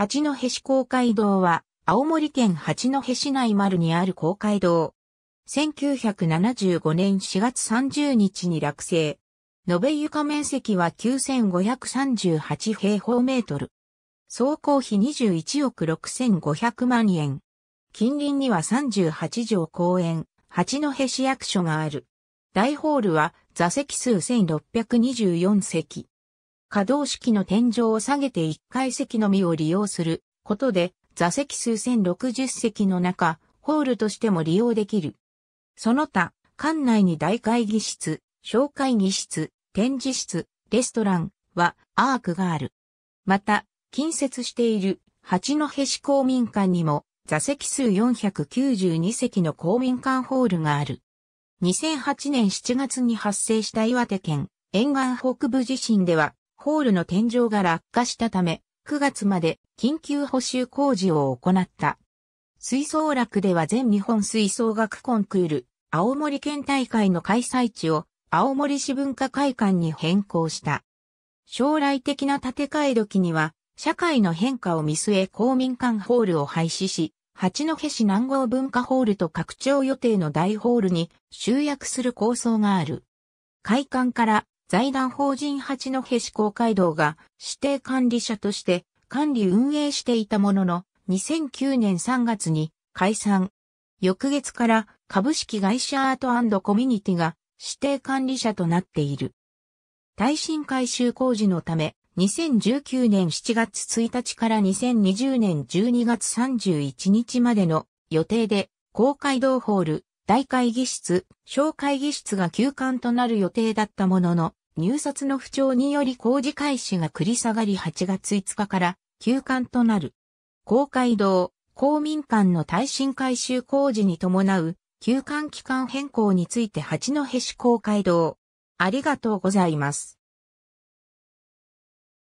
八戸市公会堂は、青森県八戸市内丸にある公会堂。1975年4月30日に落成。延べ床面積は9538平方メートル。総工費21億6500万円。近隣には38条公園、八戸市役所がある。大ホールは座席数1624席。可動式の天井を下げて1階席のみを利用することで、座席数1060席の中、ホールとしても利用できる。その他、館内に大会議室、小会議室、展示室、レストランはアークがある。また、近接している八戸市公民館にも座席数492席の公民館ホールがある。2008年7月に発生した岩手県沿岸北部地震ではホールの天井が落下したため、9月まで緊急補修工事を行った。吹奏楽では全日本吹奏楽コンクール、青森県大会の開催地を青森市文化会館に変更した。将来的な建て替え時には、社会の変化を見据え公民館ホールを廃止し、八戸市南郷文化ホールと拡張予定の大ホールに集約する構想がある。会館から財団法人八戸市公会堂が指定管理者として管理運営していたものの、2009年3月に解散。翌月から株式会社アートコミュニティが指定管理者となっている。耐震改修工事のため、2019年7月1日から2020年12月31日までの予定で公会堂ホール大会議室、小会議室が休館となる予定だったものの、入札の不調により工事開始が繰り下がり8月5日から休館となる。公会堂、公民館の耐震改修工事に伴う休館期間変更について八戸市公会堂。ありがとうございます。